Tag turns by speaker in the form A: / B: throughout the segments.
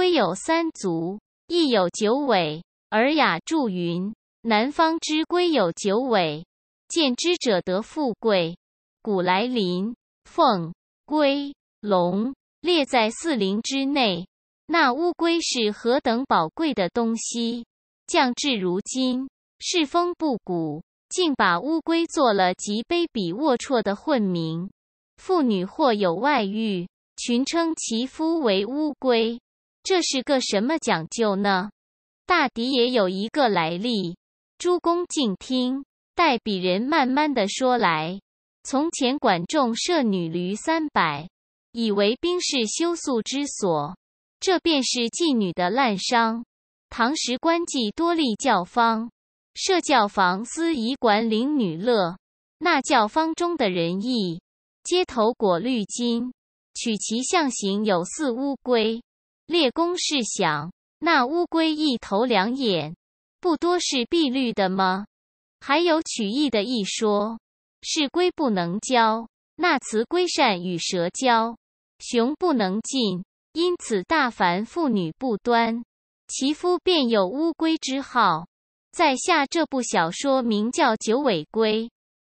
A: 龟有三足，亦有九尾。《尔雅》著云：“南方之龟有九尾，见之者得富贵。”古来麟凤龟龙列在四灵之内，那乌龟是何等宝贵的东西？降至如今，世风不古，竟把乌龟做了极卑鄙龌龊的混名。妇女或有外遇，群称其夫为乌龟。这是个什么讲究呢？大抵也有一个来历，诸公静听，待鄙人慢慢的说来。从前管仲设女闾三百，以为兵士休宿之所，这便是妓女的滥觞。唐时官妓多立教坊，设教坊司以管领女乐。那教坊中的人役，街头裹绿巾，取其象形，有似乌龟。列公试想，那乌龟一头两眼，不多是碧绿的吗？还有曲意的一说，是龟不能交，那雌龟善与蛇交，雄不能近，因此大凡妇女不端，其夫便有乌龟之号。在下这部小说名叫《九尾龟》，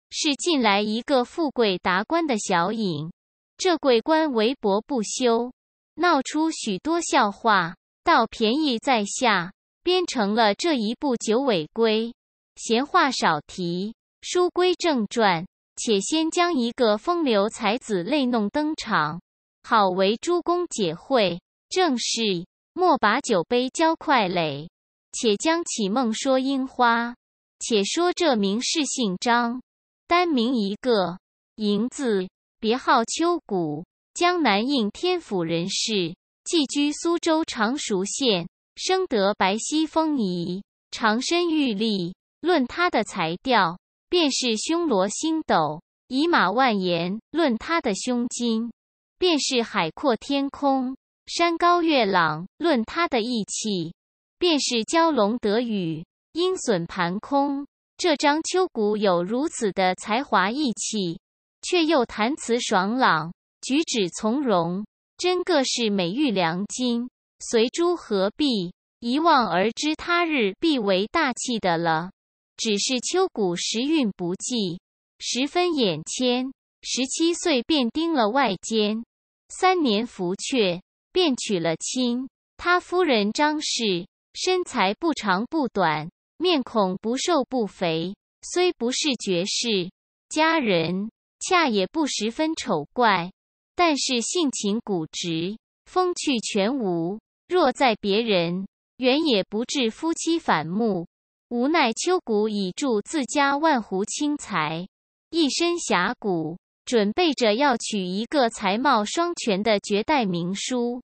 A: 是近来一个富贵达官的小影，这贵官为博不休。闹出许多笑话，倒便宜在下编成了这一部九尾龟。闲话少提，书归正传，且先将一个风流才子泪弄登场，好为诸公解秽，正是莫把酒杯浇快垒，且将绮梦说樱花。且说这名士姓张，单名一个银字，别号秋谷。江南应天府人士，寄居苏州常熟县。生得白皙丰仪，长身玉立。论他的才调，便是胸罗星斗；以马万言。论他的胸襟，便是海阔天空，山高月朗。论他的意气，便是蛟龙得雨，鹰隼盘空。这张秋谷有如此的才华意气，却又谈词爽朗。举止从容，真个是美玉良金。随珠合璧，一望而知，他日必为大器的了。只是秋谷时运不济，十分眼谦。十七岁便丁了外间，三年服阙，便娶了亲。他夫人张氏，身材不长不短，面孔不瘦不肥，虽不是绝世佳人，恰也不十分丑怪。但是性情古直，风趣全无。若在别人，原也不致夫妻反目。无奈秋谷已注自家万斛轻财，一身侠骨，准备着要娶一个才貌双全的绝代名姝，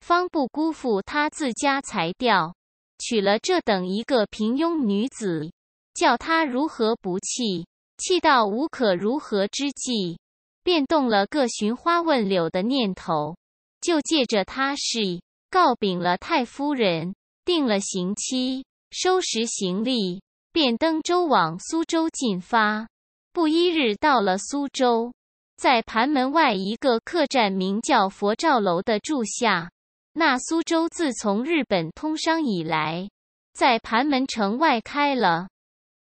A: 方不辜负他自家才调。娶了这等一个平庸女子，叫他如何不气？气到无可如何之际。便动了个寻花问柳的念头，就借着他是告禀了太夫人，定了刑期，收拾行李，便登舟往苏州进发。不一日，到了苏州，在盘门外一个客栈，名叫佛照楼的住下。那苏州自从日本通商以来，在盘门城外开了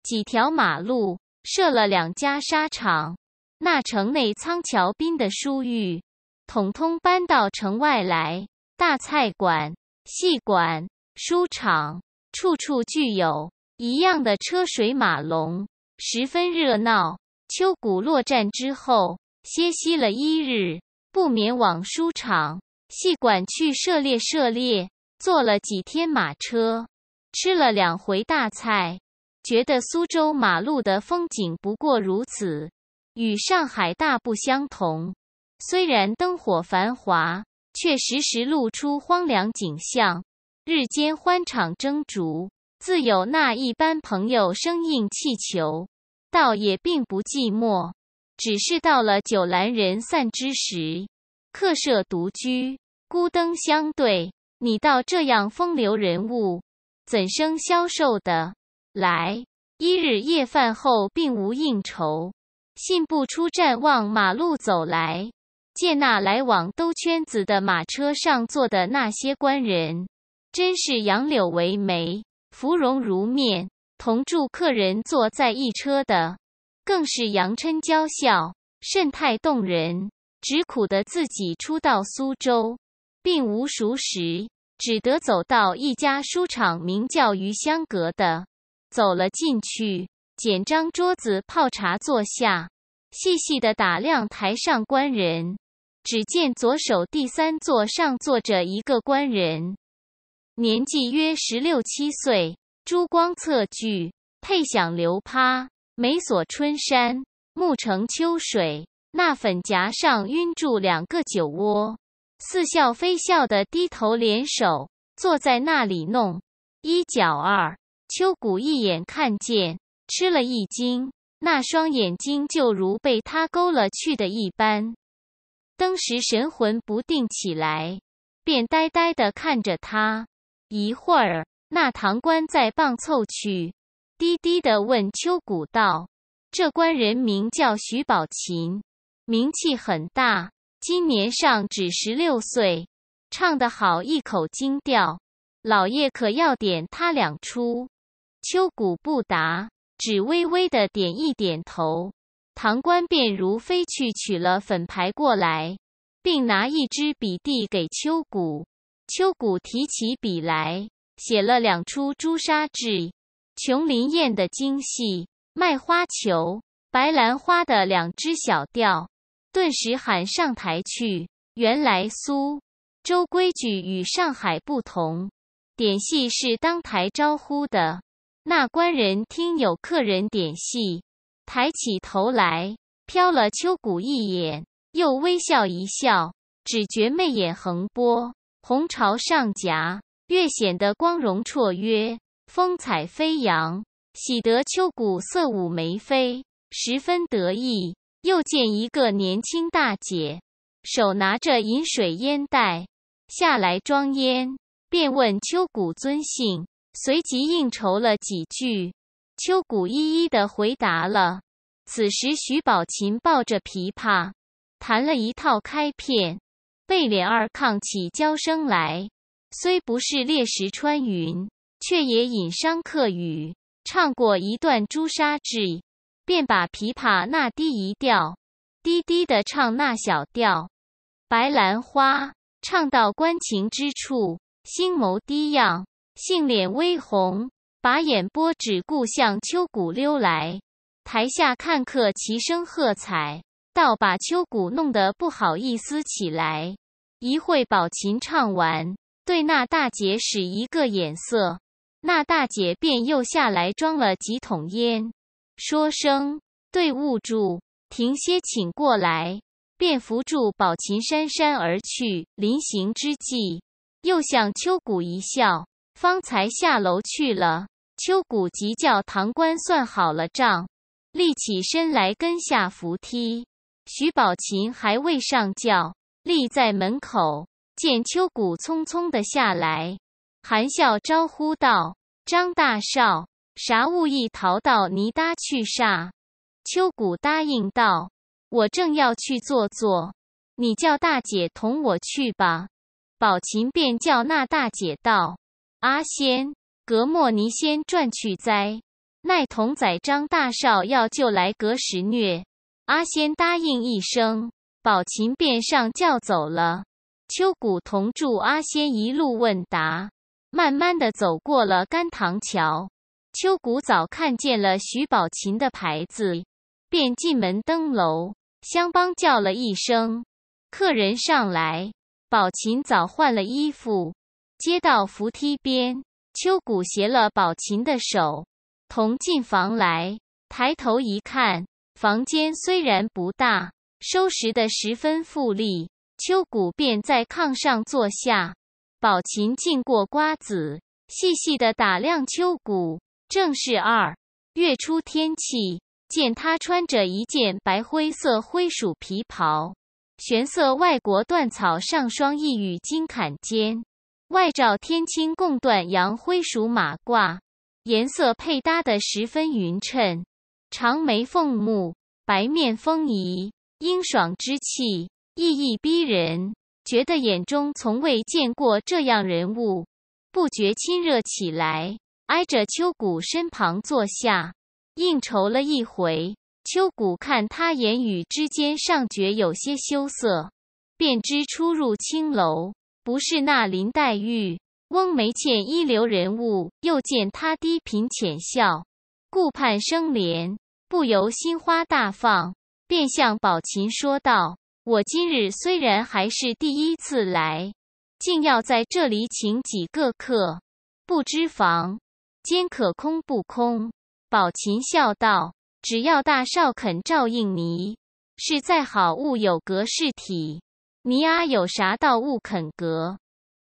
A: 几条马路，设了两家纱厂。那城内苍桥滨的书寓，统统搬到城外来。大菜馆、戏馆、书场，处处具有一样的车水马龙，十分热闹。秋谷落战之后，歇息了一日，不免往书场、戏馆去涉猎涉猎。坐了几天马车，吃了两回大菜，觉得苏州马路的风景不过如此。与上海大不相同，虽然灯火繁华，却时时露出荒凉景象。日间欢场蒸煮，自有那一般朋友生硬气球，倒也并不寂寞。只是到了酒阑人散之时，客舍独居，孤灯相对，你到这样风流人物，怎生消瘦的来？一日夜饭后，并无应酬。信步出站，往马路走来，见那来往兜圈子的马车上坐的那些官人，真是杨柳为媒，芙蓉如面；同住客人坐在一车的，更是杨春娇笑，甚态动人。只苦的自己初到苏州，并无熟识，只得走到一家书场，名叫余香阁的，走了进去。捡张桌子泡茶坐下，细细的打量台上官人。只见左手第三座上坐着一个官人，年纪约十六七岁，珠光侧炬，配响流葩，眉锁春山，目成秋水，那粉颊上晕住两个酒窝，似笑非笑地低头敛手，坐在那里弄一角二。秋谷一眼看见。吃了一惊，那双眼睛就如被他勾了去的一般，登时神魂不定起来，便呆呆的看着他。一会儿，那堂官在傍凑去，低低的问秋谷道：“这官人名叫徐宝琴，名气很大，今年上只十六岁，唱得好一口京调，老爷可要点他两出？”秋谷不答。只微微的点一点头，唐官便如飞去取了粉牌过来，并拿一支笔递给秋谷。秋谷提起笔来，写了两出朱砂痣》《琼林宴》的京戏，《卖花球》《白兰花》的两只小调，顿时喊上台去。原来苏州规矩与上海不同，点戏是当台招呼的。那官人听有客人点戏，抬起头来，瞟了秋谷一眼，又微笑一笑，只觉媚眼横波，红潮上颊，越显得光荣绰约，风采飞扬。喜得秋谷色舞眉飞，十分得意。又见一个年轻大姐，手拿着饮水烟袋，下来装烟，便问秋谷尊姓。随即应酬了几句，秋谷一一的回答了。此时，徐宝琴抱着琵琶，弹了一套开片，贝莲二亢起娇声来，虽不是猎石穿云，却也引伤客语。唱过一段朱砂痣，便把琵琶那低一调，低低的唱那小调《白兰花》，唱到关情之处，心眸低漾。杏脸微红，把眼波只顾向秋谷溜来。台下看客齐声喝彩，倒把秋谷弄得不好意思起来。一会，宝琴唱完，对那大姐使一个眼色，那大姐便又下来装了几桶烟，说声“对勿住，停歇，请过来”，便扶住宝琴姗姗而去。临行之际，又向秋谷一笑。方才下楼去了。秋谷急叫堂倌算好了账，立起身来跟下扶梯。徐宝琴还未上轿，立在门口见秋谷匆匆的下来，含笑招呼道：“张大少，啥物意逃到泥搭去煞？”秋谷答应道：“我正要去坐坐，你叫大姐同我去吧。”宝琴便叫那大姐道。阿仙，格莫尼仙转去哉，奈童仔张大少要救来格时虐。阿仙答应一声，宝琴便上轿走了。秋谷同住阿仙一路问答，慢慢的走过了甘棠桥。秋谷早看见了徐宝琴的牌子，便进门登楼，相帮叫了一声，客人上来。宝琴早换了衣服。接到扶梯边，秋谷携了宝琴的手，同进房来。抬头一看，房间虽然不大，收拾的十分富丽。秋谷便在炕上坐下，宝琴进过瓜子，细细的打量秋谷。正是二月初天气，见他穿着一件白灰色灰鼠皮袍，玄色外国缎草上双翼羽金坎肩。外罩天青贡缎洋灰鼠马褂，颜色配搭的十分匀称。长眉凤目，白面丰仪，英爽之气，意义逼人。觉得眼中从未见过这样人物，不觉亲热起来，挨着秋谷身旁坐下，应酬了一回。秋谷看他言语之间，上觉有些羞涩，便知初入青楼。不是那林黛玉、翁梅倩一流人物，又见她低频浅笑，顾盼生怜，不由心花大放，便向宝琴说道：“我今日虽然还是第一次来，竟要在这里请几个客，不知房间可空不空？”宝琴笑道：“只要大少肯照应你，是再好物有隔世体。”尼阿有啥道务肯格，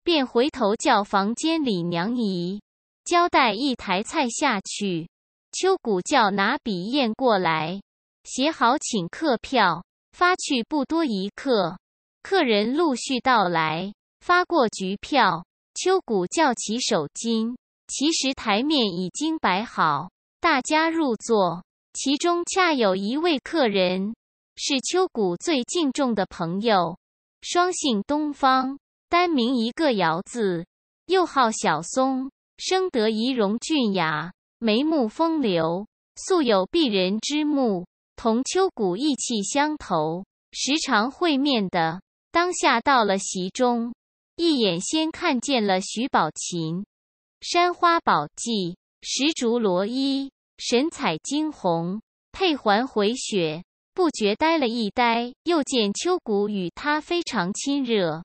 A: 便回头叫房间里娘姨交代一台菜下去。秋谷叫拿笔砚过来，写好请客票发去。不多一刻，客人陆续到来，发过局票。秋谷叫起手巾，其实台面已经摆好，大家入座。其中恰有一位客人，是秋谷最敬重的朋友。双姓东方，单名一个尧字，又号小松，生得仪容俊雅，眉目风流，素有璧人之目。同秋谷意气相投，时常会面的。当下到了席中，一眼先看见了徐宝琴，山花宝髻，石竹罗衣，神采惊鸿，佩环回雪。不觉呆了一呆，又见秋谷与他非常亲热，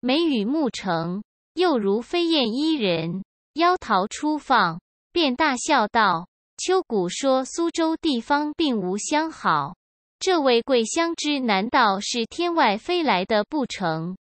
A: 眉宇目成，又如飞燕依人，妖桃初放，便大笑道：“秋谷说苏州地方并无相好，这位桂香之难道是天外飞来的不成？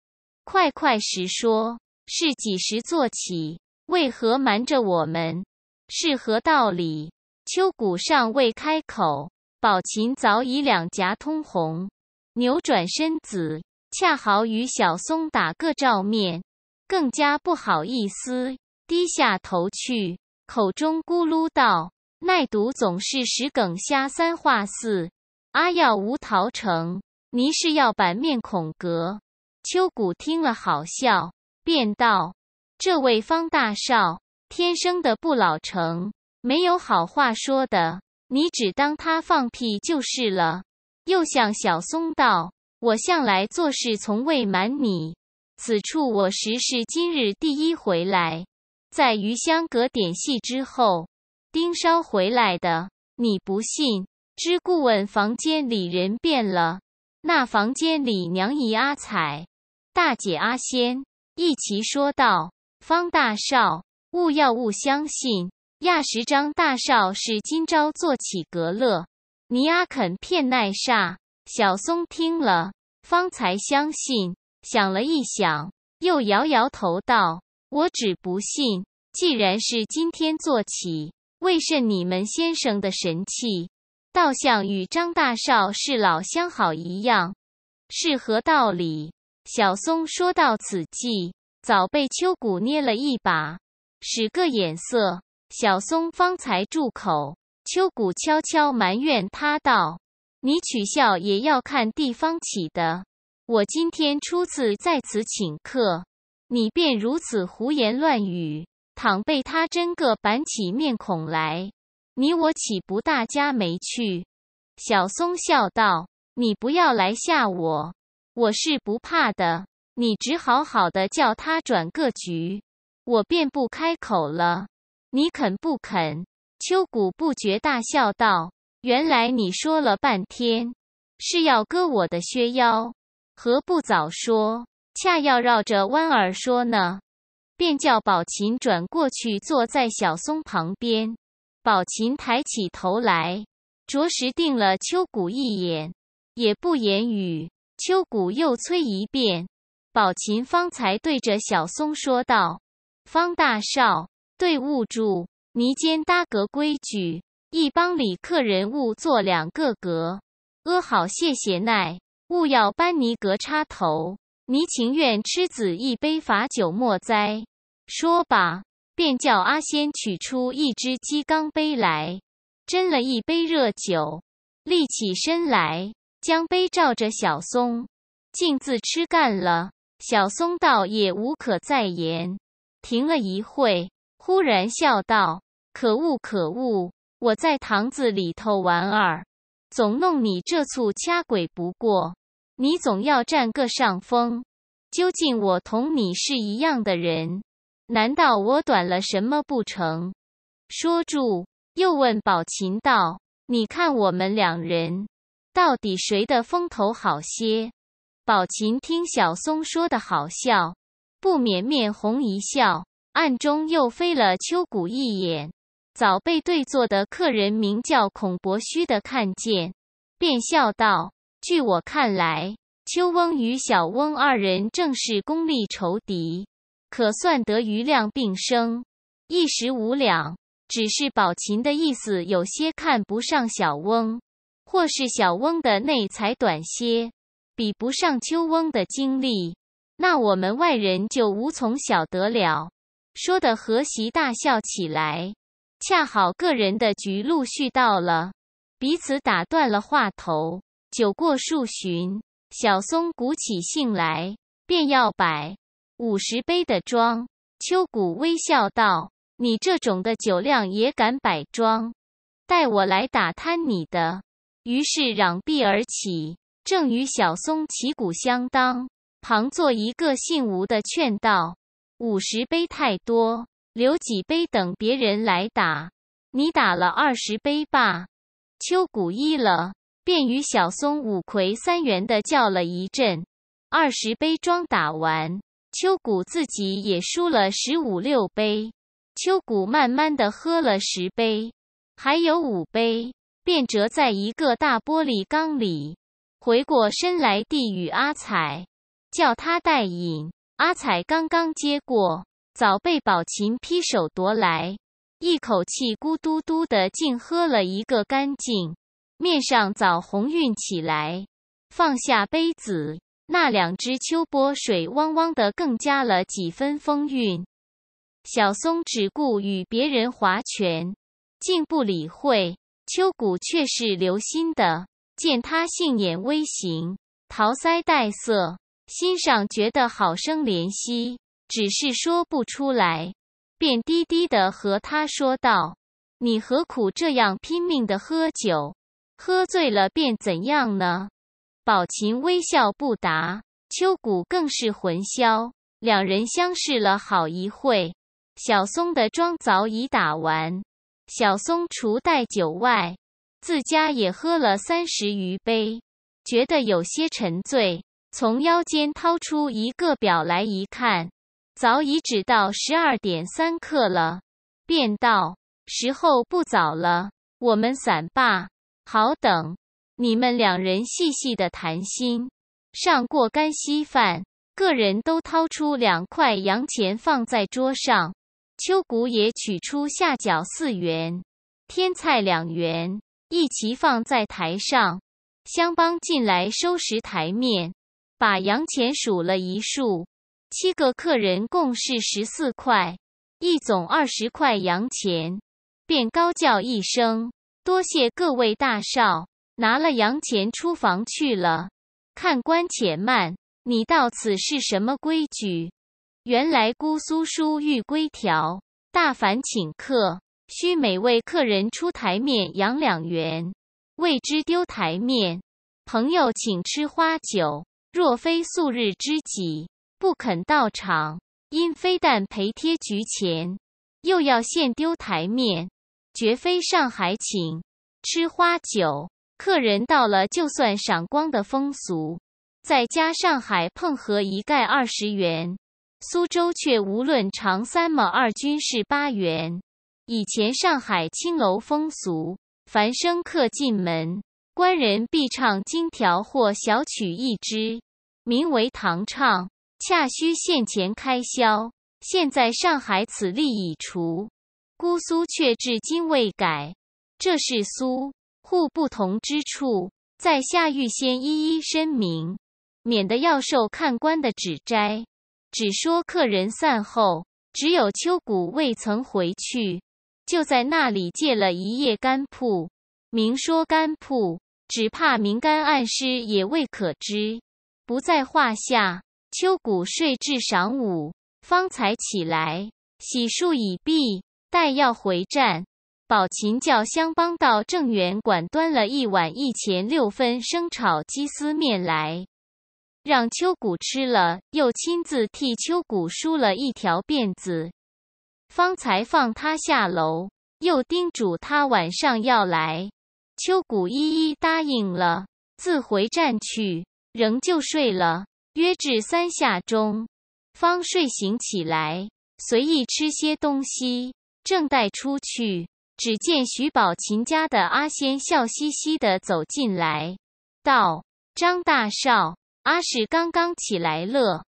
A: 快快实说，是几时做起？为何瞒着我们？是何道理？”秋谷尚未开口。宝琴早已两颊通红，扭转身子，恰好与小松打个照面，更加不好意思，低下头去，口中咕噜道：“耐毒总是石梗瞎三话四，阿要无桃成，你是要板面孔格。”秋谷听了好笑，便道：“这位方大少天生的不老成，没有好话说的。”你只当他放屁就是了。又向小松道：“我向来做事从未瞒你，此处我实是今日第一回来，在余香阁点戏之后，丁梢回来的。你不信，知顾问房间里人变了。那房间里娘姨阿彩、大姐阿仙一齐说道：‘方大少，勿要勿相信。’”亚十张大少是今朝做起格勒，尼阿肯骗奈煞。小松听了，方才相信，想了一想，又摇摇头道：“我只不信，既然是今天做起，为甚你们先生的神气，倒像与张大少是老相好一样？是何道理？”小松说到此计，早被秋谷捏了一把，使个眼色。小松方才住口，秋谷悄悄埋怨他道：“你取笑也要看地方起的。我今天初次在此请客，你便如此胡言乱语，倘被他真个板起面孔来，你我岂不大家没趣？”小松笑道：“你不要来吓我，我是不怕的。你只好好的叫他转个局，我便不开口了。”你肯不肯？秋谷不觉大笑道：“原来你说了半天是要割我的靴腰，何不早说？恰要绕着弯儿说呢。”便叫宝琴转过去坐在小松旁边。宝琴抬起头来，着实定了秋谷一眼，也不言语。秋谷又催一遍，宝琴方才对着小松说道：“方大少。”对物住泥间搭个规矩，一帮里客人物坐两个格，阿好谢谢奈勿要搬泥格插头，你情愿吃子一杯罚酒莫哉。说罢，便叫阿仙取出一只鸡缸杯来，斟了一杯热酒，立起身来，将杯照着小松，径自吃干了。小松道：“也无可再言。”停了一会。忽然笑道：“可恶可恶！我在堂子里头玩儿，总弄你这醋掐鬼。不过，你总要占个上风。究竟我同你是一样的人，难道我短了什么不成？”说住，又问宝琴道：“你看我们两人，到底谁的风头好些？”宝琴听小松说的好笑，不免面红一笑。暗中又飞了秋谷一眼，早被对坐的客人名叫孔伯虚的看见，便笑道：“据我看来，秋翁与小翁二人正是功力仇敌，可算得余量并生。一时无两。只是宝琴的意思有些看不上小翁，或是小翁的内才短些，比不上秋翁的经历。那我们外人就无从晓得了。”说的何习大笑起来，恰好各人的局陆续到了，彼此打断了话头。酒过数巡，小松鼓起兴来，便要摆五十杯的庄。秋谷微笑道：“你这种的酒量也敢摆庄？待我来打探你的。”于是攘臂而起，正与小松旗鼓相当。旁坐一个姓吴的劝道。五十杯太多，留几杯等别人来打。你打了二十杯吧。秋谷一了，便与小松、五魁三元的叫了一阵。二十杯庄打完，秋谷自己也输了十五六杯。秋谷慢慢的喝了十杯，还有五杯，便折在一个大玻璃缸里。回过身来递与阿彩，叫他代饮。阿彩刚刚接过，早被宝琴劈手夺来，一口气咕嘟嘟的，竟喝了一个干净，面上早红晕起来。放下杯子，那两只秋波水汪汪的，更加了几分风韵。小松只顾与别人划拳，竟不理会。秋谷却是留心的，见他杏眼微行，桃腮带色。心上觉得好生怜惜，只是说不出来，便低低的和他说道：“你何苦这样拼命的喝酒？喝醉了便怎样呢？”宝琴微笑不答，秋谷更是魂消。两人相视了好一会。小松的妆早已打完，小松除带酒外，自家也喝了三十余杯，觉得有些沉醉。从腰间掏出一个表来一看，早已指到十二点三刻了，便道：“时候不早了，我们散罢。好等你们两人细细的谈心。”上过干稀饭，个人都掏出两块洋钱放在桌上。秋谷也取出下角四元，天菜两元，一齐放在台上。香帮进来收拾台面。把洋钱数了一数，七个客人共是十四块，一总二十块洋钱，便高叫一声：“多谢各位大少！”拿了洋钱出房去了。看官且慢，你到此是什么规矩？原来姑苏书玉规条，大凡请客，需每位客人出台面洋两元，谓之丢台面。朋友请吃花酒。若非素日知己不肯到场，因非但赔贴局钱，又要现丢台面，绝非上海请吃花酒客人到了就算赏光的风俗。再加上海碰合一概二十元，苏州却无论长三毛二均是八元。以前上海青楼风俗，凡生客进门。官人必唱金条或小曲一支，名为堂唱，恰需现钱开销。现在上海此例已除，姑苏却至今未改。这是苏沪不同之处，在下预先一一申明，免得要受看官的指摘。只说客人散后，只有秋谷未曾回去，就在那里借了一夜干铺，明说干铺。只怕明干暗湿也未可知，不在话下。秋谷睡至晌午，方才起来，洗漱已毕，待要回站，宝琴叫香帮到正元馆端了一碗一钱六分生炒鸡丝面来，让秋谷吃了，又亲自替秋谷梳了一条辫子，方才放他下楼，又叮嘱他晚上要来。秋谷一一答应了，自回站去，仍旧睡了。约至三下钟，方睡醒起来，随意吃些东西，正待出去，只见徐宝琴家的阿仙笑嘻嘻的走进来，道：“张大少，阿史刚刚起来了，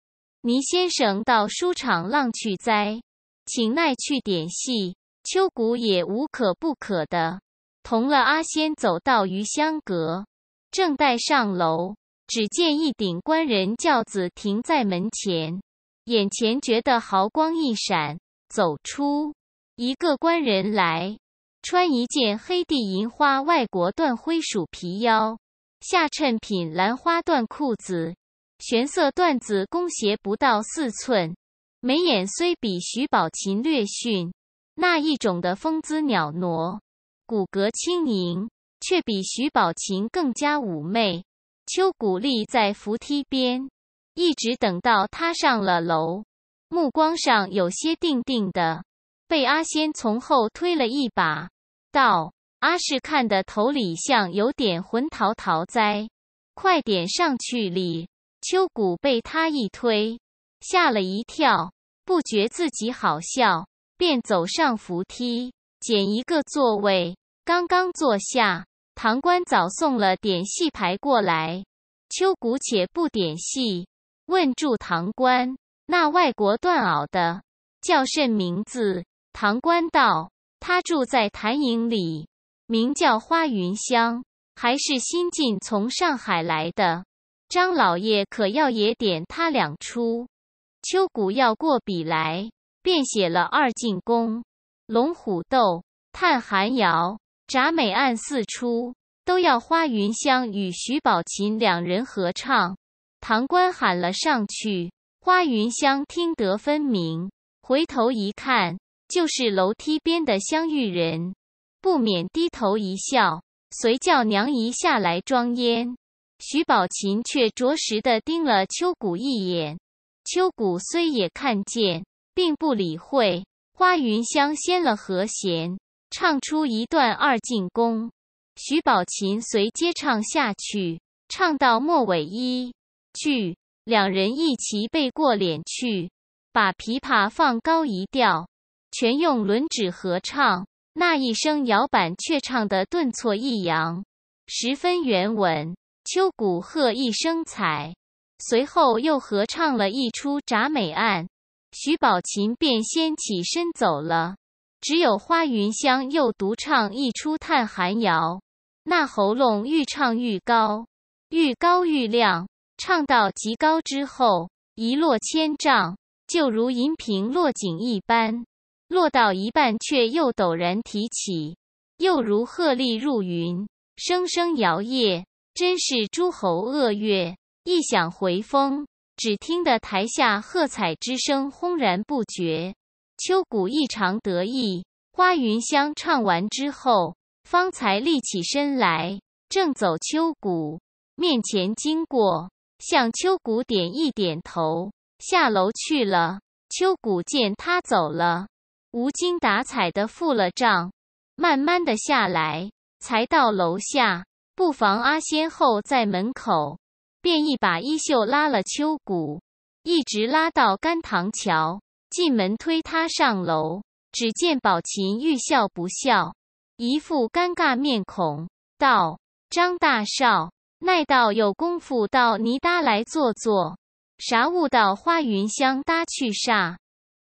A: 倪先生到书场浪去哉，请奈去点戏，秋谷也无可不可的。”同了阿仙走到余香阁，正待上楼，只见一顶官人轿子停在门前，眼前觉得毫光一闪，走出一个官人来，穿一件黑地银花外国缎灰鼠皮腰，下衬品兰花缎裤子，玄色缎子弓鞋不到四寸，眉眼虽比徐宝琴略逊，那一种的风姿袅挪。骨骼轻盈，却比徐宝琴更加妩媚。秋谷立在扶梯边，一直等到她上了楼，目光上有些定定的。被阿仙从后推了一把，道：“阿氏看的头里像有点魂逃逃哉，快点上去哩。”秋谷被他一推，吓了一跳，不觉自己好笑，便走上扶梯。捡一个座位，刚刚坐下。唐官早送了点戏牌过来。秋谷且不点戏，问住唐官：“那外国断袄的叫甚名字？”唐官道：“他住在谭营里，名叫花云香，还是新进从上海来的。”张老爷可要也点他两出。秋谷要过笔来，便写了二进宫。龙虎斗，探寒窑，铡美案，四出都要花云香与徐宝琴两人合唱。堂官喊了上去，花云香听得分明，回头一看，就是楼梯边的相遇人，不免低头一笑，随叫娘姨下来装烟。徐宝琴却着实的盯了秋谷一眼，秋谷虽也看见，并不理会。花云香掀了和弦，唱出一段二进宫。徐宝琴随接唱下去，唱到末尾一句，两人一齐背过脸去，把琵琶放高一调，全用轮指合唱。那一声摇板却唱得顿挫抑扬，十分圆稳。秋谷喝一声彩，随后又合唱了一出《铡美案》。徐宝琴便先起身走了，只有花云香又独唱一出《探寒窑》，那喉咙愈唱愈高，愈高愈亮，唱到极高之后，一落千丈，就如银瓶落井一般；落到一半，却又陡然提起，又如鹤唳入云，声声摇曳，真是诸侯恶月，一响回风。只听得台下喝彩之声轰然不绝，秋谷异常得意。花云香唱完之后，方才立起身来，正走秋谷面前经过，向秋谷点一点头，下楼去了。秋谷见他走了，无精打采的付了账，慢慢的下来，才到楼下，不妨阿仙后在门口。便一把衣袖拉了秋谷，一直拉到甘棠桥，进门推他上楼。只见宝琴欲笑不笑，一副尴尬面孔，道：“张大少，奈到有功夫到泥搭来坐坐？啥悟到花云香搭去煞？”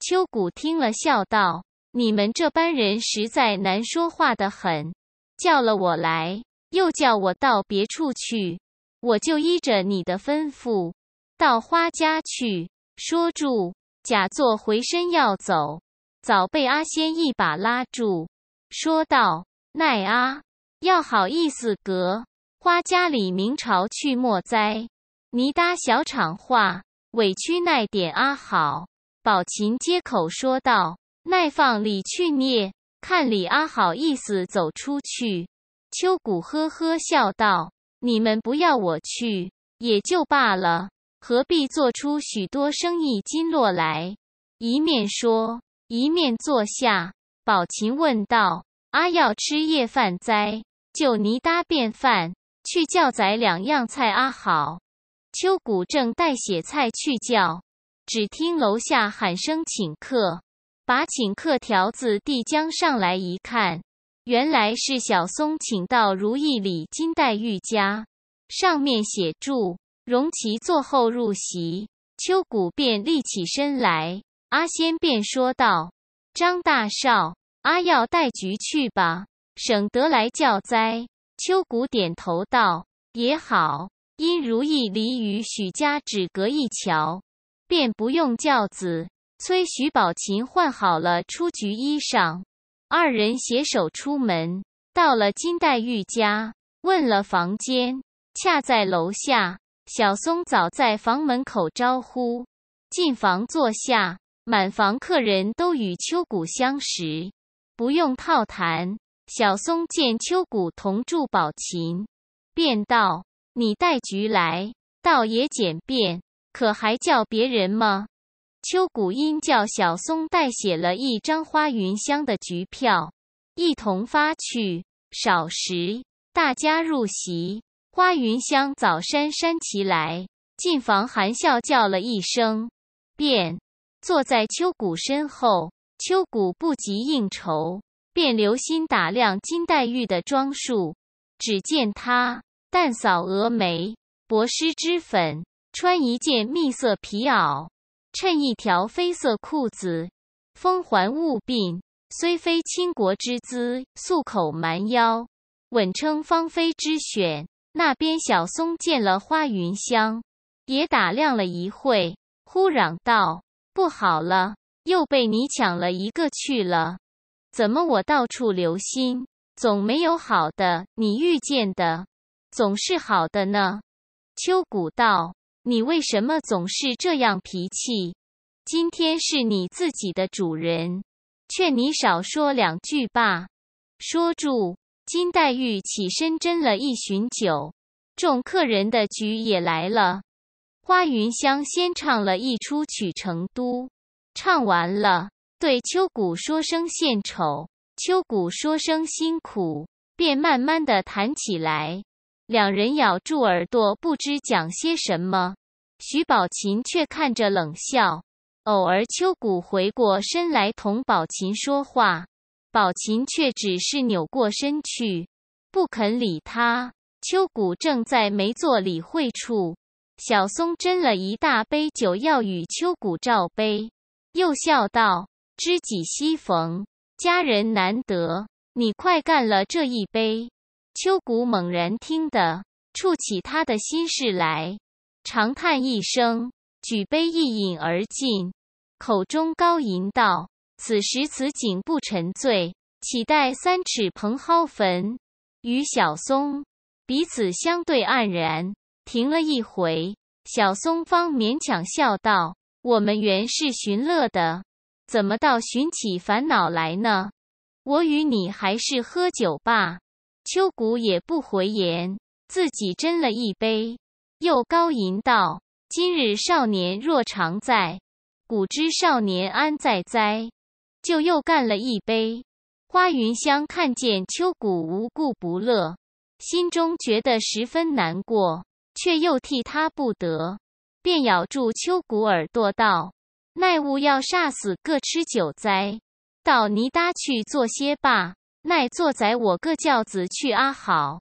A: 秋谷听了，笑道：“你们这般人实在难说话的很，叫了我来，又叫我到别处去。”我就依着你的吩咐，到花家去说住，假作回身要走，早被阿仙一把拉住，说道：“奈阿，要好意思，格，花家里明朝去莫哉，你搭小场话，委屈奈点阿好。”宝琴接口说道：“奈放里去孽，看李阿好意思走出去。”秋谷呵呵笑道。你们不要我去也就罢了，何必做出许多生意经络来？一面说，一面坐下。宝琴问道：“阿要吃夜饭哉？就泥搭便饭去叫宰两样菜阿好。”秋谷正待写菜去叫，只听楼下喊声请客，把请客条子递将上来，一看。原来是小松请到如意里金黛玉家，上面写住容其坐后入席。秋谷便立起身来，阿仙便说道：“张大少，阿要带菊去吧，省得来叫灾。”秋谷点头道：“也好。”因如意里与许家只隔一桥，便不用轿子。催许宝琴换好了出菊衣裳。二人携手出门，到了金黛玉家，问了房间，恰在楼下。小松早在房门口招呼，进房坐下，满房客人都与秋谷相识，不用套谈。小松见秋谷同住宝琴，便道：“你带菊来，倒也简便，可还叫别人吗？”秋谷因叫小松代写了一张花云香的局票，一同发去。少时，大家入席，花云香早姗姗其来，进房含笑叫了一声，便坐在秋谷身后。秋谷不及应酬，便留心打量金黛玉的装束。只见她淡扫蛾眉，薄施脂粉，穿一件蜜色皮袄。衬一条绯色裤子，风环雾鬓，虽非倾国之姿，素口蛮腰，稳称芳菲之选。那边小松见了花云香，也打量了一会，忽嚷道：“不好了，又被你抢了一个去了！怎么我到处留心，总没有好的？你遇见的，总是好的呢？”秋谷道。你为什么总是这样脾气？今天是你自己的主人，劝你少说两句吧。说住。金黛玉起身斟了一巡酒，众客人的局也来了。花云香先唱了一出《曲成都》，唱完了，对秋谷说声献丑，秋谷说声辛苦，便慢慢的弹起来。两人咬住耳朵，不知讲些什么。徐宝琴却看着冷笑。偶尔秋谷回过身来同宝琴说话，宝琴却只是扭过身去，不肯理他。秋谷正在没做理会处，小松斟了一大杯酒要与秋谷照杯，又笑道：“知己西逢，佳人难得，你快干了这一杯。”秋谷猛然听得，触起他的心事来，长叹一声，举杯一饮而尽，口中高吟道：“此时此景不沉醉，岂待三尺蓬蒿坟？”与小松彼此相对黯然，停了一回，小松方勉强笑道：“我们原是寻乐的，怎么倒寻起烦恼来呢？我与你还是喝酒吧。”秋谷也不回言，自己斟了一杯，又高吟道：“今日少年若常在，古之少年安在哉？”就又干了一杯。花云香看见秋谷无故不乐，心中觉得十分难过，却又替他不得，便咬住秋谷耳朵道：“奈吾要煞死，各吃酒哉！到泥搭去做些罢。”奈坐载我个轿子去啊好，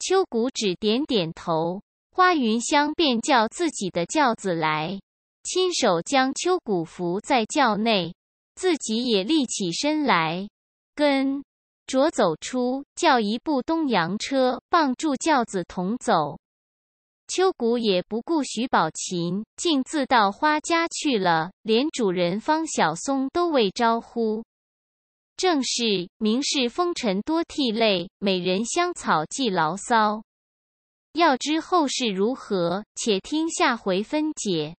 A: 秋谷只点点头，花云香便叫自己的轿子来，亲手将秋谷扶在轿内，自己也立起身来，跟着走出叫一部东洋车傍住轿子同走。秋谷也不顾徐宝琴，竟自到花家去了，连主人方小松都未招呼。正是名士风尘多涕泪，美人香草寄牢骚。要知后事如何，且听下回分解。